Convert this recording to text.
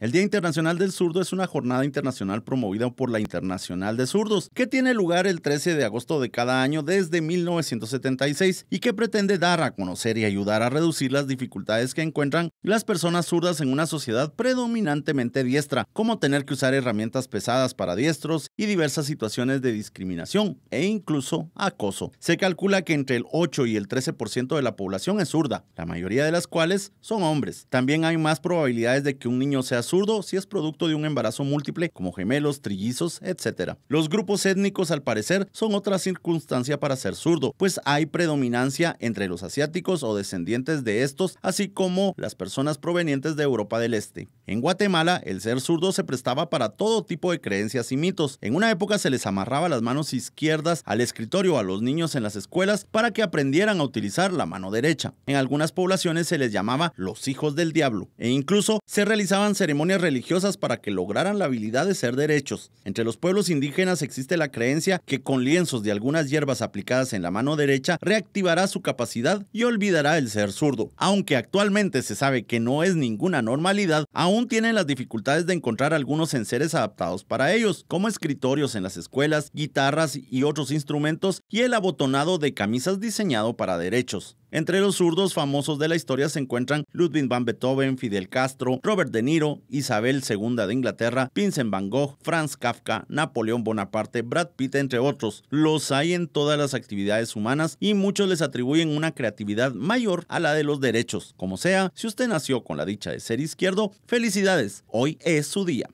El Día Internacional del Surdo es una jornada internacional promovida por la Internacional de Surdos, que tiene lugar el 13 de agosto de cada año desde 1976 y que pretende dar a conocer y ayudar a reducir las dificultades que encuentran las personas zurdas en una sociedad predominantemente diestra, como tener que usar herramientas pesadas para diestros y diversas situaciones de discriminación e incluso acoso. Se calcula que entre el 8 y el 13% de la población es zurda, la mayoría de las cuales son hombres. También hay más probabilidades de que un niño sea zurdo si es producto de un embarazo múltiple, como gemelos, trillizos, etc. Los grupos étnicos, al parecer, son otra circunstancia para ser zurdo, pues hay predominancia entre los asiáticos o descendientes de estos, así como las personas provenientes de Europa del Este. En Guatemala, el ser zurdo se prestaba para todo tipo de creencias y mitos. En una época se les amarraba las manos izquierdas al escritorio a los niños en las escuelas para que aprendieran a utilizar la mano derecha. En algunas poblaciones se les llamaba los hijos del diablo e incluso se realizaban ceremonias ceremonias religiosas para que lograran la habilidad de ser derechos. Entre los pueblos indígenas existe la creencia que con lienzos de algunas hierbas aplicadas en la mano derecha reactivará su capacidad y olvidará el ser zurdo. Aunque actualmente se sabe que no es ninguna normalidad, aún tienen las dificultades de encontrar algunos enseres adaptados para ellos, como escritorios en las escuelas, guitarras y otros instrumentos y el abotonado de camisas diseñado para derechos. Entre los zurdos famosos de la historia se encuentran Ludwig van Beethoven, Fidel Castro, Robert De Niro, Isabel II de Inglaterra, Vincent van Gogh, Franz Kafka, Napoleón Bonaparte, Brad Pitt, entre otros. Los hay en todas las actividades humanas y muchos les atribuyen una creatividad mayor a la de los derechos. Como sea, si usted nació con la dicha de ser izquierdo, felicidades, hoy es su día.